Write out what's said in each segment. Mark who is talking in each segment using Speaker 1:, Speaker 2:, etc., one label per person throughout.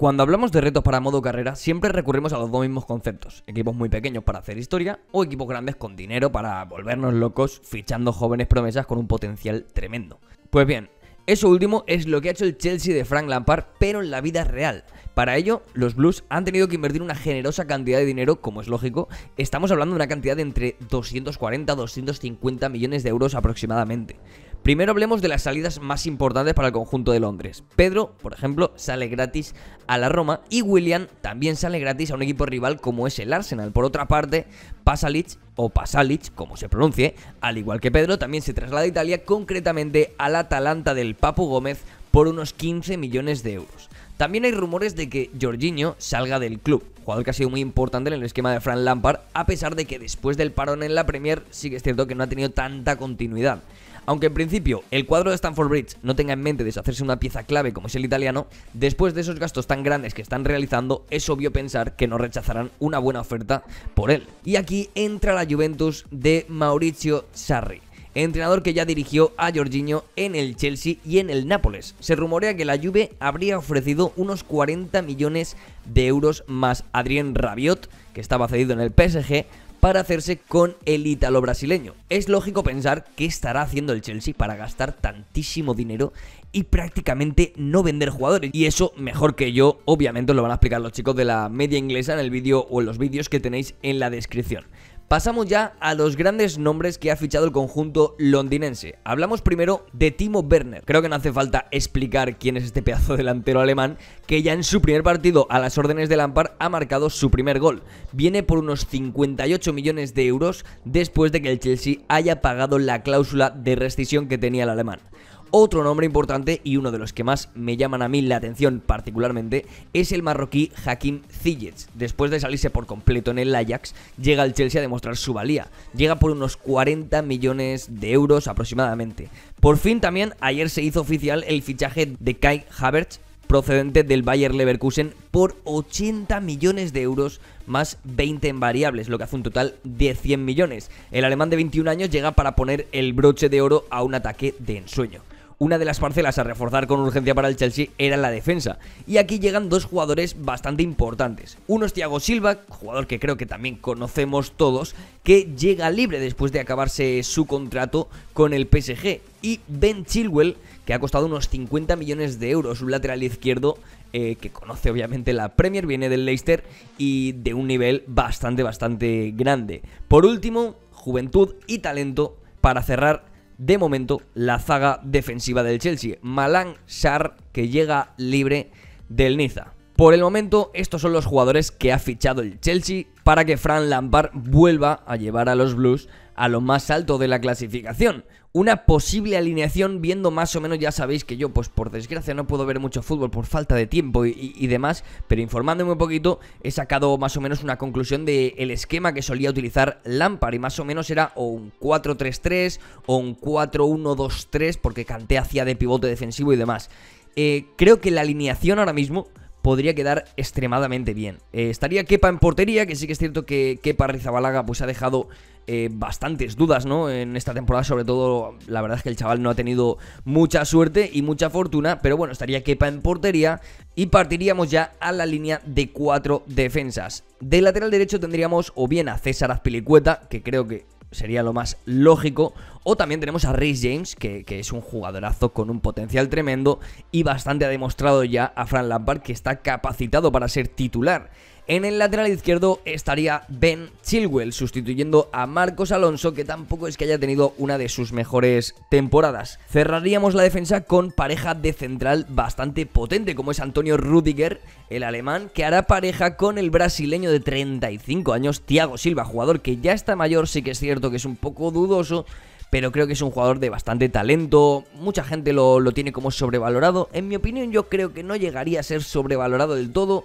Speaker 1: Cuando hablamos de retos para modo carrera, siempre recurrimos a los dos mismos conceptos, equipos muy pequeños para hacer historia o equipos grandes con dinero para volvernos locos fichando jóvenes promesas con un potencial tremendo. Pues bien, eso último es lo que ha hecho el Chelsea de Frank Lampard, pero en la vida real. Para ello, los Blues han tenido que invertir una generosa cantidad de dinero, como es lógico. Estamos hablando de una cantidad de entre 240 a 250 millones de euros aproximadamente. Primero hablemos de las salidas más importantes para el conjunto de Londres. Pedro, por ejemplo, sale gratis a la Roma y William también sale gratis a un equipo rival como es el Arsenal. Por otra parte, Pasalic o Pasalic, como se pronuncie, al igual que Pedro, también se traslada a Italia, concretamente al Atalanta del Papu Gómez por unos 15 millones de euros. También hay rumores de que Jorginho salga del club, jugador que ha sido muy importante en el esquema de Frank Lampard, a pesar de que después del parón en la Premier sí que es cierto que no ha tenido tanta continuidad. Aunque en principio el cuadro de Stanford Bridge no tenga en mente deshacerse una pieza clave como es el italiano, después de esos gastos tan grandes que están realizando, es obvio pensar que no rechazarán una buena oferta por él. Y aquí entra la Juventus de Maurizio Sarri entrenador que ya dirigió a Jorginho en el Chelsea y en el Nápoles. Se rumorea que la Juve habría ofrecido unos 40 millones de euros más Adrien Rabiot, que estaba cedido en el PSG, para hacerse con el ítalo brasileño. Es lógico pensar qué estará haciendo el Chelsea para gastar tantísimo dinero y prácticamente no vender jugadores. Y eso mejor que yo, obviamente os lo van a explicar los chicos de la media inglesa en el vídeo o en los vídeos que tenéis en la descripción. Pasamos ya a los grandes nombres que ha fichado el conjunto londinense. Hablamos primero de Timo Werner. Creo que no hace falta explicar quién es este pedazo delantero alemán que ya en su primer partido a las órdenes del Ampar ha marcado su primer gol. Viene por unos 58 millones de euros después de que el Chelsea haya pagado la cláusula de rescisión que tenía el alemán. Otro nombre importante y uno de los que más me llaman a mí la atención particularmente es el marroquí Hakim Ziyech. Después de salirse por completo en el Ajax, llega al Chelsea a demostrar su valía. Llega por unos 40 millones de euros aproximadamente. Por fin también ayer se hizo oficial el fichaje de Kai Havertz procedente del Bayer Leverkusen por 80 millones de euros más 20 en variables, lo que hace un total de 100 millones. El alemán de 21 años llega para poner el broche de oro a un ataque de ensueño una de las parcelas a reforzar con urgencia para el Chelsea era la defensa. Y aquí llegan dos jugadores bastante importantes. Uno es Thiago Silva, jugador que creo que también conocemos todos, que llega libre después de acabarse su contrato con el PSG. Y Ben Chilwell, que ha costado unos 50 millones de euros, un lateral izquierdo eh, que conoce obviamente la Premier, viene del Leicester y de un nivel bastante, bastante grande. Por último, juventud y talento para cerrar de momento la zaga defensiva del Chelsea, Malang Sar, que llega libre del Niza. Por el momento, estos son los jugadores que ha fichado el Chelsea para que Fran Lampard vuelva a llevar a los Blues a lo más alto de la clasificación. Una posible alineación viendo más o menos, ya sabéis que yo pues por desgracia no puedo ver mucho fútbol por falta de tiempo y, demás, pero informándome un poquito he sacado más o menos una conclusión del el esquema que solía utilizar Lampard y más o menos era o un 4-3-3 o un 4-1-2-3 porque canté hacia de pivote defensivo y demás. Eh, creo que la alineación ahora mismo podría quedar extremadamente bien. Eh, estaría Kepa en portería, que sí que es cierto que Kepa Rizabalaga pues ha dejado eh, bastantes dudas, ¿no? En esta temporada, sobre todo, la verdad es que el chaval no ha tenido mucha suerte y mucha fortuna, pero bueno, estaría Kepa en portería y partiríamos ya a la línea de cuatro defensas. De lateral derecho tendríamos o bien a César Azpilicueta, que creo que sería lo más lógico. O también tenemos a Ray James, que, que, es un jugadorazo con un potencial tremendo y bastante ha demostrado ya a Fran Lampard que está capacitado para ser titular. En el lateral izquierdo estaría Ben Chilwell, sustituyendo a Marcos Alonso, que tampoco es que haya tenido una de sus mejores temporadas. Cerraríamos la defensa con pareja de central bastante potente, como es Antonio Rudiger, el alemán, que hará pareja con el brasileño de 35 años, Thiago Silva, jugador que ya está mayor, sí que es cierto que es un poco dudoso, pero creo que es un jugador de bastante talento. Mucha gente lo, lo, tiene como sobrevalorado. En mi opinión, yo creo que no llegaría a ser sobrevalorado del todo.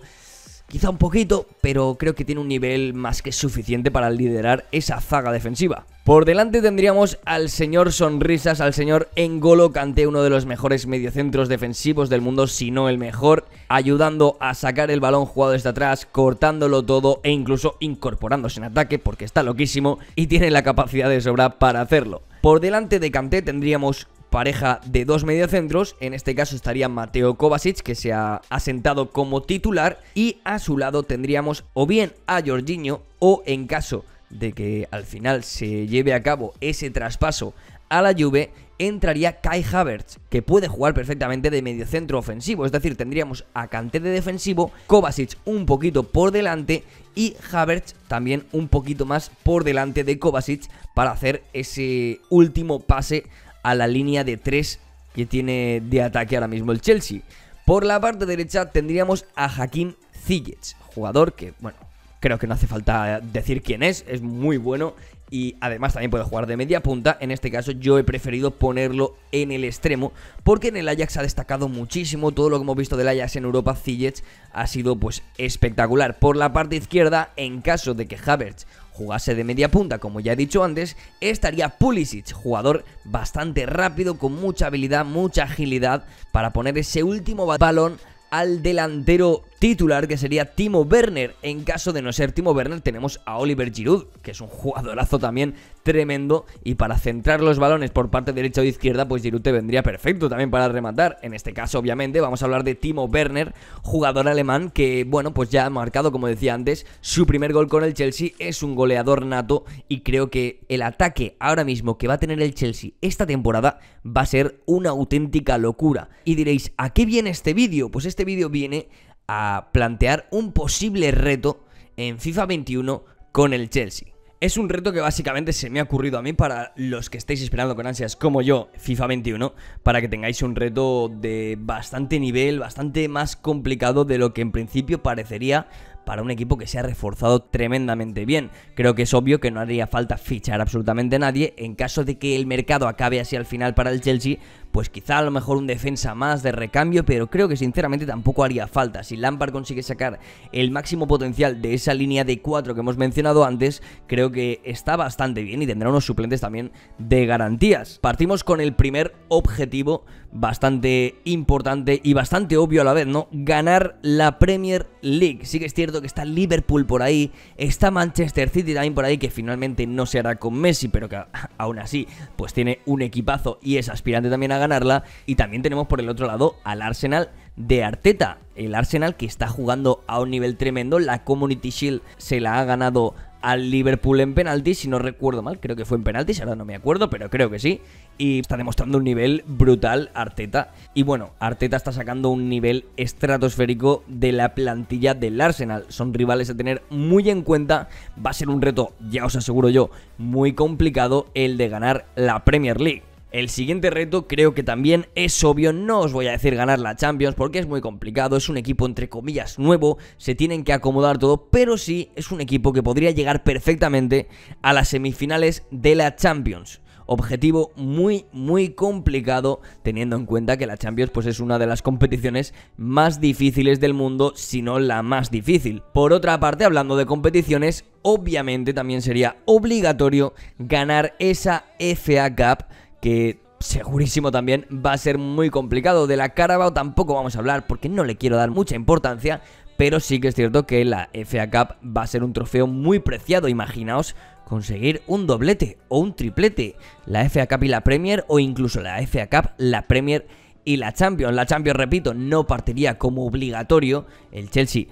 Speaker 1: Quizá un poquito, pero creo que tiene un nivel más que suficiente para liderar esa zaga defensiva. Por delante tendríamos al señor Sonrisas, al señor Engolo Kanté, uno de los mejores mediocentros defensivos del mundo, si no el mejor, ayudando a sacar el balón jugado desde atrás, cortándolo todo e incluso incorporándose en ataque porque está loquísimo y tiene la capacidad de sobra para hacerlo. Por delante de Kanté tendríamos pareja de dos mediocentros, en este caso estaría Mateo Kovacic, que se ha asentado como titular, y a su lado tendríamos o bien a Jorginho o en caso de que al final se lleve a cabo ese traspaso a la Juve, entraría Kai Havertz, que puede jugar perfectamente de mediocentro ofensivo, es decir, tendríamos a Kanté de defensivo, Kovacic un poquito por delante y Havertz también un poquito más por delante de Kovacic para hacer ese último pase a la línea de 3 que tiene de ataque ahora mismo el Chelsea. Por la parte derecha tendríamos a Hakim Ziyech, jugador que, bueno, creo que no hace falta decir quién es, es muy bueno y además también puede jugar de media punta. En este caso yo he preferido ponerlo en el extremo porque en el Ajax ha destacado muchísimo. Todo lo que hemos visto del Ajax en Europa, Ziyech ha sido pues espectacular. Por la parte izquierda, en caso de que Havertz jugase de media punta, como ya he dicho antes, estaría Pulisic, jugador bastante rápido, con mucha habilidad, mucha agilidad, para poner ese último balón al delantero titular, que sería Timo Werner. En caso de no ser Timo Werner, tenemos a Oliver Giroud, que es un jugadorazo también tremendo. Y para centrar los balones por parte derecha o izquierda, pues Giroud te vendría perfecto también para rematar. En este caso, obviamente, vamos a hablar de Timo Werner, jugador alemán que, bueno, pues ya ha marcado, como decía antes, su primer gol con el Chelsea. Es un goleador nato y creo que el ataque ahora mismo que va a tener el Chelsea esta temporada va a ser una auténtica locura. Y diréis, ¿a qué viene este vídeo? Pues este vídeo viene a plantear un posible reto en FIFA 21 con el Chelsea. Es un reto que básicamente se me ha ocurrido a mí para los que estáis esperando con ansias como yo FIFA 21, para que tengáis un reto de bastante nivel, bastante más complicado de lo que en principio parecería para un equipo que se ha reforzado tremendamente bien. Creo que es obvio que no haría falta fichar absolutamente nadie en caso de que el mercado acabe así al final para el Chelsea, pues quizá a lo mejor un defensa más de recambio, pero creo que sinceramente tampoco haría falta. Si Lampard consigue sacar el máximo potencial de esa línea de 4 que hemos mencionado antes, creo que está bastante bien y tendrá unos suplentes también de garantías. Partimos con el primer objetivo bastante importante y bastante obvio a la vez, ¿no? Ganar la Premier League. Sí que es cierto que está Liverpool por ahí, está Manchester City también por ahí, que finalmente no se hará con Messi, pero que aún así, pues tiene un equipazo y es aspirante también a ganarla. Y también tenemos por el otro lado al Arsenal de Arteta. El Arsenal que está jugando a un nivel tremendo, la Community Shield se la ha ganado al Liverpool en penaltis, si no recuerdo mal, creo que fue en penaltis, ahora no me acuerdo, pero creo que sí. Y está demostrando un nivel brutal Arteta. Y bueno, Arteta está sacando un nivel estratosférico de la plantilla del Arsenal. Son rivales a tener muy en cuenta. Va a ser un reto, ya os aseguro yo, muy complicado el de ganar la Premier League. El siguiente reto creo que también es obvio, no os voy a decir ganar la Champions porque es muy complicado, es un equipo entre comillas nuevo, se tienen que acomodar todo, pero sí es un equipo que podría llegar perfectamente a las semifinales de la Champions objetivo muy muy complicado teniendo en cuenta que la Champions pues es una de las competiciones más difíciles del mundo, si no la más difícil. Por otra parte, hablando de competiciones, obviamente también sería obligatorio ganar esa FA Cup que segurísimo también va a ser muy complicado. De la Carabao tampoco vamos a hablar porque no le quiero dar mucha importancia, pero sí que es cierto que la FA Cup va a ser un trofeo muy preciado. Imaginaos conseguir un doblete o un triplete, la FA Cup y la Premier o incluso la FA Cup, la Premier y la Champions. La Champions, repito, no partiría como obligatorio. El Chelsea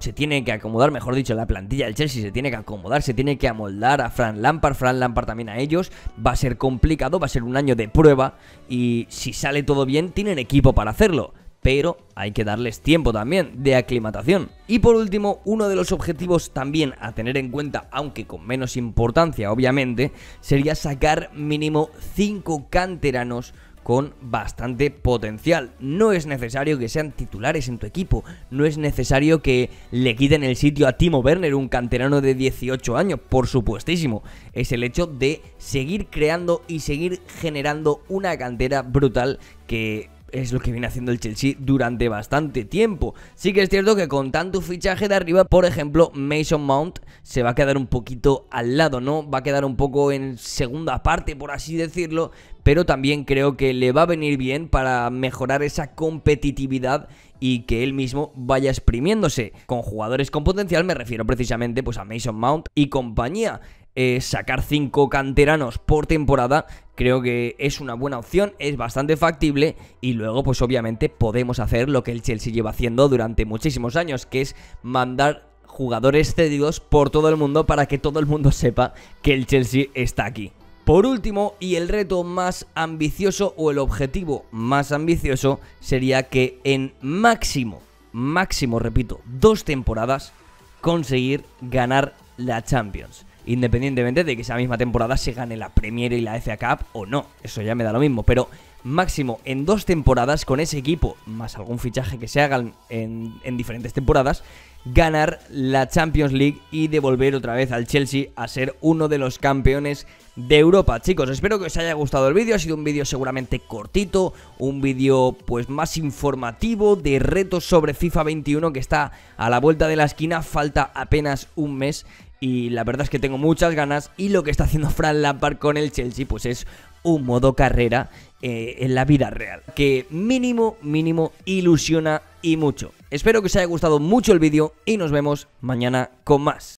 Speaker 1: se tiene que acomodar, mejor dicho, la plantilla del Chelsea se tiene que acomodar, se tiene que amoldar a Fran Lampard, Fran Lampard también a ellos. Va a ser complicado, va a ser un año de prueba y si sale todo bien, tienen equipo para hacerlo. Pero hay que darles tiempo también de aclimatación. Y por último, uno de los objetivos también a tener en cuenta, aunque con menos importancia obviamente, sería sacar mínimo 5 canteranos con bastante potencial. No es necesario que sean titulares en tu equipo, no es necesario que le quiten el sitio a Timo Werner, un canterano de 18 años, por supuestísimo. Es el hecho de seguir creando y seguir generando una cantera brutal que es lo que viene haciendo el Chelsea durante bastante tiempo. Sí que es cierto que con tanto fichaje de arriba, por ejemplo, Mason Mount se va a quedar un poquito al lado, ¿no? Va a quedar un poco en segunda parte, por así decirlo, pero también creo que le va a venir bien para mejorar esa competitividad y que él mismo vaya exprimiéndose. Con jugadores con potencial me refiero precisamente pues a Mason Mount y compañía. Eh, sacar cinco canteranos por temporada creo que es una buena opción, es bastante factible y luego pues obviamente podemos hacer lo que el Chelsea lleva haciendo durante muchísimos años, que es mandar jugadores cedidos por todo el mundo para que todo el mundo sepa que el Chelsea está aquí. Por último, y el reto más ambicioso o el objetivo más ambicioso sería que en máximo, máximo, repito, dos temporadas, conseguir ganar la Champions independientemente de que esa misma temporada se gane la Premier y la FA Cup o no, eso ya me da lo mismo, pero máximo en dos temporadas con ese equipo, más algún fichaje que se hagan en, diferentes temporadas, ganar la Champions League y devolver otra vez al Chelsea a ser uno de los campeones de Europa. Chicos, espero que os haya gustado el vídeo, ha sido un vídeo seguramente cortito, un vídeo pues más informativo de retos sobre FIFA 21 que está a la vuelta de la esquina, falta apenas un mes y la verdad es que tengo muchas ganas y lo que está haciendo Fran Lampard con el Chelsea pues es un modo carrera eh, en la vida real que mínimo mínimo ilusiona y mucho. Espero que os haya gustado mucho el vídeo y nos vemos mañana con más.